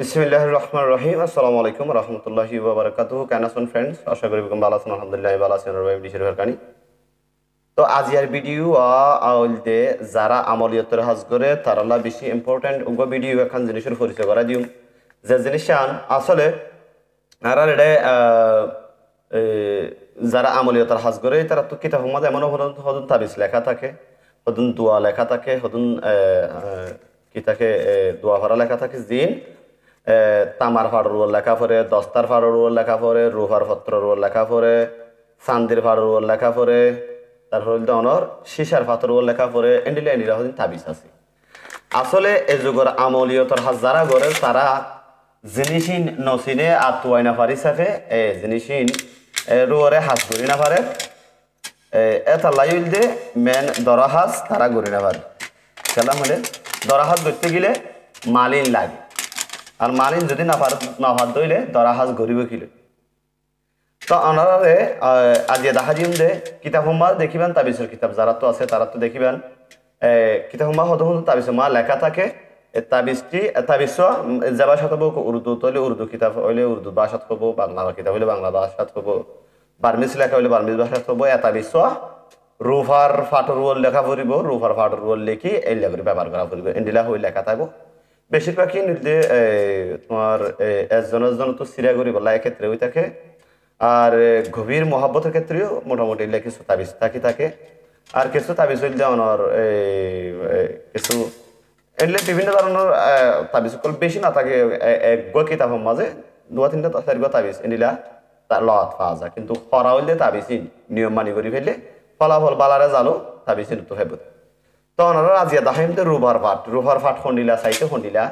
বিসমিল্লাহ রহমান রহিম আসসালামু আলাইকুম রহমতুল্লাহি বাবরকাতু কেন আসুন ফ্রেন্ডস আশা করি বেগম ভালো আসুন আলহামদুলিল্লাহ ভালো আছেন রবি ডিশের ভরকানি তো আজিয়ার ভিডিও আউলতে যারা আমলিয়তের হাজ করে তারা বেশি ইম্পর্টেন্ট উগ ভিডিও এখন জিনিসের পরিচয় করা দিম যে জিনিস আন আসলে আর এটা যারা আমলিয়তার হাজ করে তারা তো কিতাব হুমাদ এমন হদন তাবিজ লেখা থাকে হদন দোয়া লেখা থাকে হদন কিতাকে দোয়া ভরা লেখা থাকে জিন তামার ফাড়র ওর লেখা পরে দস্তার ফাড়র ওর লেখা পরে রুফার পত্রর ওর লেখা পরে চান্দির ফাড়র ওর লেখা পরে তারপর হইল অনর সীশার ফাতর ওর লেখা পরে এন্ডিলে এন্ডিলা হদিন তাবিজ আছে আসলে এ যুগের আমলীয়তর হাত যারা গড়ে তারা জিনিসিন নসিনে আর তুয়াই না পারি সাফে এ জিনিসিন রুয়ারে হাত ধরি না পারে এটা লাইল দে মেন দরাহাজ তারা গড়ি না পারে খেলা হলে দরাহাজ ধরতে গেলে মালিন লাগে আর মারিন যদি না পার না ভাত দইলে দরা হাজ গরিব কিল তো আনারে আজি দাহাজিম দে কিতাব হুম্মা দেখিবেন তাবিসের কিতাব যারা তো আছে তারা তো দেখিবেন কিতাব হুম্মা হতো হতো তাবিস মা লেখা থাকে তাবিসটি তাবিস সাথে সাথব উর্দু তলে উর্দু কিতাব হইলে উর্দু ভাষাত হব বাংলা কিতাব হইলে বাংলা ভাষাত হব বার্মিজ লেখা হইলে বার্মিজ ভাষাত হব এ তাবিস রুফার ফাটর লেখা ফুরিব রুফার ফাটর লিখি এই লেগুলি ব্যবহার করা ফুরিব এন্ডিলা হই লেখা থাকবো বেশিরভাগই ইউনিটে তোমার একজন একজন তো গরিব বলা ক্ষেত্রে ওই থাকে আর গভীর মহাব্বতের ক্ষেত্রেও মোটামুটি কিছু তাবিজ থাকি থাকে আর কিছু তাবিজ হইলে যেমন কিছু এগুলো বিভিন্ন ধরনের তাবিজ বেশি না থাকে এক গো কিতাবের মাঝে দু তিনটা চার গো তাবিজ এনিলা লওয়াত পাওয়া যায় কিন্তু খরা হইলে তাবিজ নিয়ম মানি করে ফেললে ফলাফল বালারে জালো তাবিজ তো হেবত তখন আর রাজিয়া দাহাইম তো রুভার ফাট রুভার ফাট খন্ডিলা চাইতে খন্ডিলা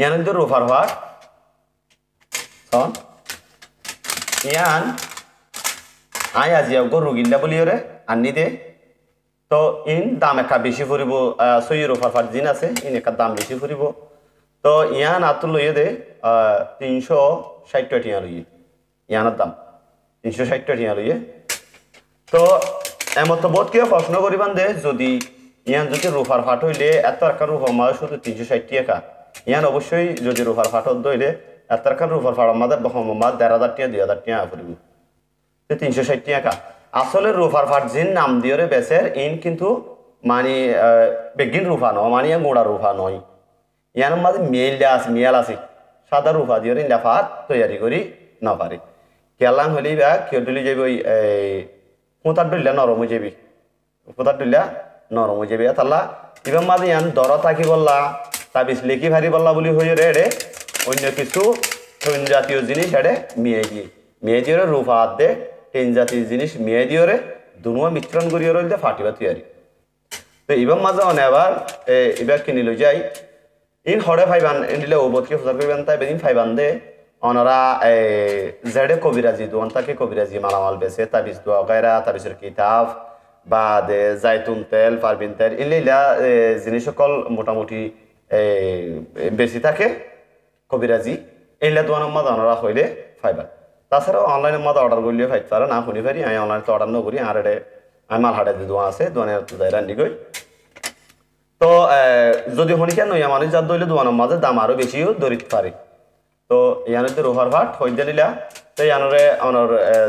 ইয়ান তো রুভার ফাট তখন ইয়ান আয় আজিয়া গরু গিল্লা বলিও রে আননি দে তো ইন দাম একটা বেশি ফুরিব সই রুভার ফাট জিন আছে ইন একটা দাম বেশি ফুরিব তো ইয়ান আতুল লইয়ে দে তিনশো ষাট টিয়া লইয়ে ইয়ানের দাম তিনশো ষাট টিয়া লইয়ে তো এমতবত কিয় প্রশ্ন করিবান দে যদি ইয়ান যদি রুফার ফাট হইলে এত টাকা রুফার মাঝে শুধু তিনশো ষাট টাকা ইয়ান অবশ্যই যদি রুফার ফাট হইলে এত টাকা রুফার ফাড়ার মাঝে মাছ দেড় হাজার টিয়া দুই হাজার টিয়া ফুরিব তিনশো ষাট টাকা আসলে রুফার ফাট জিন নাম দিয়রে বেচের ইন কিন্তু মানে বেগিন রুফা নয় মানে গোড়া রুফা নয় ইয়ান মাঝে মেল আছে মেয়াল আছে সাদা রুফা দিয়রে ইন্ডা ফাট তৈয়ারি করি না পারি কেলাং হলি বা কেউ যাইব ওই কোঁতার ডুলিয়া নরম হয়ে যাবি কোঁতার ডুলিয়া নরম হয়ে যাবি তাল্লা ইবার মাঝে ইয়ান দর থাকি বললা তা লিখি ভারি বললা বলি হয়ে রে রে অন্য কিছু ট্রেন জাতীয় জিনিস হেডে মিয়ে দিয়ে মিয়ে দিয়ে রূপ হাত দে ট্রেন জাতীয় জিনিস মিয়ে দিয়ে রে দুনুয়া মিশ্রণ করিয়ে রইলে ফাটিবা তৈরি তো ইবার মাঝে অনে আবার এবার কিনিল যাই ইন হরে ফাইবান ইন দিলে ওবতকে ফোজার করিবেন তাই বেদিন ফাইবান দে ওনারা জেডে কবিরাজি দু অন্তাকে কবিরাজি মালামাল বেছে তাবিজ দোয়া গায়রা তাবিজের কিতাব বা জাইতুন তেল পারবিন তেল ইলিলা জিনিস সকল মোটামুটি বেশি থাকে কবিরাজি এইলা দোয়ান মাদ ওনারা হইলে ফাইবার তাছাড়াও অনলাইনের মাদ অর্ডার করলেও ফাইতে পারে না শুনি পারি আমি অনলাইনে তো অর্ডার না আর এটা আমি হাটে যে দোয়া আছে দোয়ানের তো যাই রান্দি গই তো যদি শুনি কেন মানুষ যার দইলে দোয়ানোর মাঝে দাম আরও বেশিও দরিত পারে তো ইয়ানে যদি রোহার ভাট হইতে নিলা তো ইয়ানরে আমার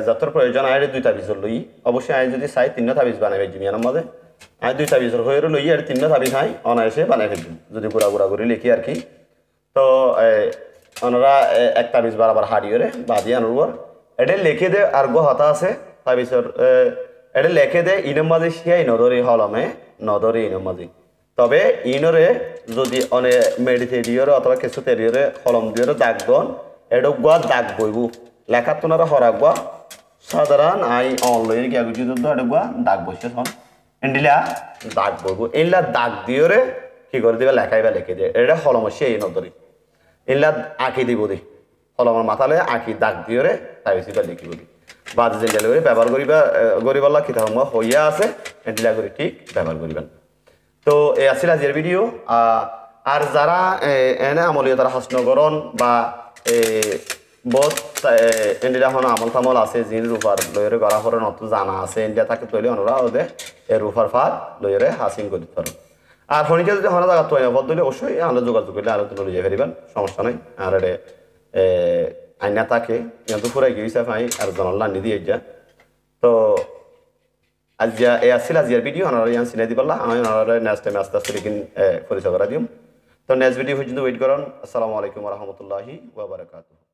যাতর প্রয়োজন আয়ের দুই তাবিজর লই অবশ্যই আয় যদি চাই তিন তাবিজ বানাই ফেলছি ইয়ানোর মাঝে আয় দুই তাবিজর হয়ে লই আর তিন তাবিজ আয় অনায়াসে বানাই ফেলছি যদি গুড়া গুড়া করে লিখি আর কি তো ওনারা এক তাবিজ বারাবার হারিয়ে বাদি আনোর এটা লেখে দে আর গো হতা আছে তাবিজর এটা লেখে দে ইনম মাঝে শিখাই নদরি হলমে নদরি ইনম মাঝে তবে ইনোরে যদি অনেক মেডিতে অথবা কিছুতে তেরিয়রে কলম দিয়ে দাগ দন এটা গা দাগ বইব লেখা না হরা গা সাধারণ আই অনলাইন গিয়া গুছি দুধ এটা দাগ বসে হন এন্ডিলা দাগ বইব এনলা দাগ দিয়রে কি করে দিবে লেখাইবা লেখে দিয়ে এটা কলম সে এই নদরি এনলা আঁকি দিব দি হলমের মাথালে আঁকি দাগ দিয়রে তাই বেশি লিখিব দি বাদ জেন্ডালে ব্যবহার করিবা গরিবাল্লা কিতাব হইয়া আছে এন্ডিলা করে ঠিক ব্যবহার করিবেন তো এ আছিল আজিৰ ভিডিঅ' আৰু যাৰা এনে আমলীয় তাৰা হস্নগৰণ বা বহুত ইন্ডিয়া হন আমল তামল আছে যি রূপার লয়ের গড়া হরে নতুন জানা আছে ইন্ডিয়া তাকে তৈলে অনুরা ওদে এই রূপার ফার লয়ের হাসিং করে পারো আর হনিকে যদি হনা জায়গা তৈরি পদ দিলে অবশ্যই আলো যোগাযোগ করলে আলোচনা লিয়ে ফেরিবেন সমস্যা নাই আর এটা আইনা তাকে কিন্তু ফুরাই গিয়েছে আমি আর জনলা নিদি যা তো আজিয়া এ আসছিল আজিয়ার ভিডিও অনারা ইয়ান চিনাই দিবাল্লা আমি অনারা নেক্সট টাইম আস্তে আস্তে লেকিন পরিচয় করা দিম তো নেক্সট ভিডিও পর্যন্ত ওয়েট করুন আসসালামু আলাইকুম রহমতুল্লাহি ওবরাকাতুহ